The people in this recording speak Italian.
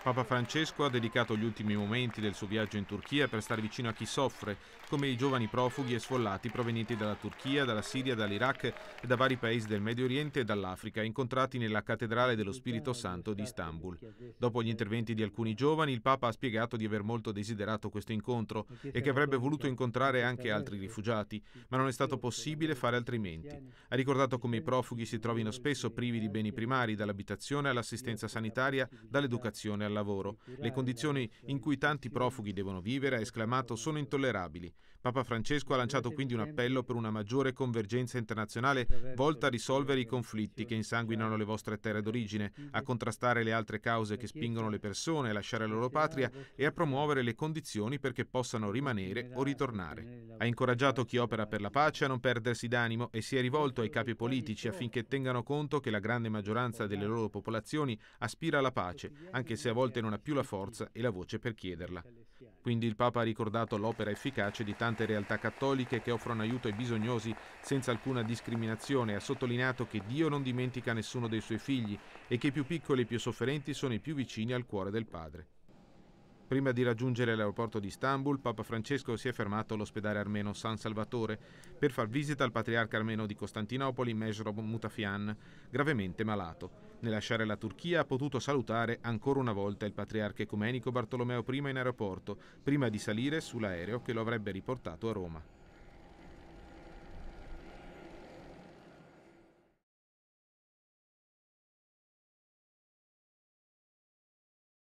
Papa Francesco ha dedicato gli ultimi momenti del suo viaggio in Turchia per stare vicino a chi soffre, come i giovani profughi e sfollati provenienti dalla Turchia, dalla Siria, dall'Iraq e da vari paesi del Medio Oriente e dall'Africa, incontrati nella Cattedrale dello Spirito Santo di Istanbul. Dopo gli interventi di alcuni giovani, il Papa ha spiegato di aver molto desiderato questo incontro e che avrebbe voluto incontrare anche altri rifugiati, ma non è stato possibile fare altrimenti. Ha ricordato come i profughi si trovino spesso privi di beni primari, dall'abitazione all'assistenza sanitaria, dall'educazione al lavoro. Le condizioni in cui tanti profughi devono vivere, ha esclamato, sono intollerabili. Papa Francesco ha lanciato quindi un appello per una maggiore convergenza internazionale volta a risolvere i conflitti che insanguinano le vostre terre d'origine, a contrastare le altre cause che spingono le persone a lasciare la loro patria e a promuovere le condizioni perché possano rimanere o ritornare. Ha incoraggiato chi opera per la pace a non perdersi d'animo e si è rivolto ai capi politici affinché tengano conto che la grande maggioranza delle loro popolazioni aspira alla pace, anche se a volte non ha più la forza e la voce per chiederla. Quindi il Papa ha ricordato l'opera efficace di tante realtà cattoliche che offrono aiuto ai bisognosi senza alcuna discriminazione e ha sottolineato che Dio non dimentica nessuno dei suoi figli e che i più piccoli e i più sofferenti sono i più vicini al cuore del Padre. Prima di raggiungere l'aeroporto di Istanbul, Papa Francesco si è fermato all'ospedale armeno San Salvatore per far visita al patriarca armeno di Costantinopoli, Mejrob Mutafian, gravemente malato. Nel lasciare la Turchia ha potuto salutare ancora una volta il patriarca ecumenico Bartolomeo I in aeroporto, prima di salire sull'aereo che lo avrebbe riportato a Roma.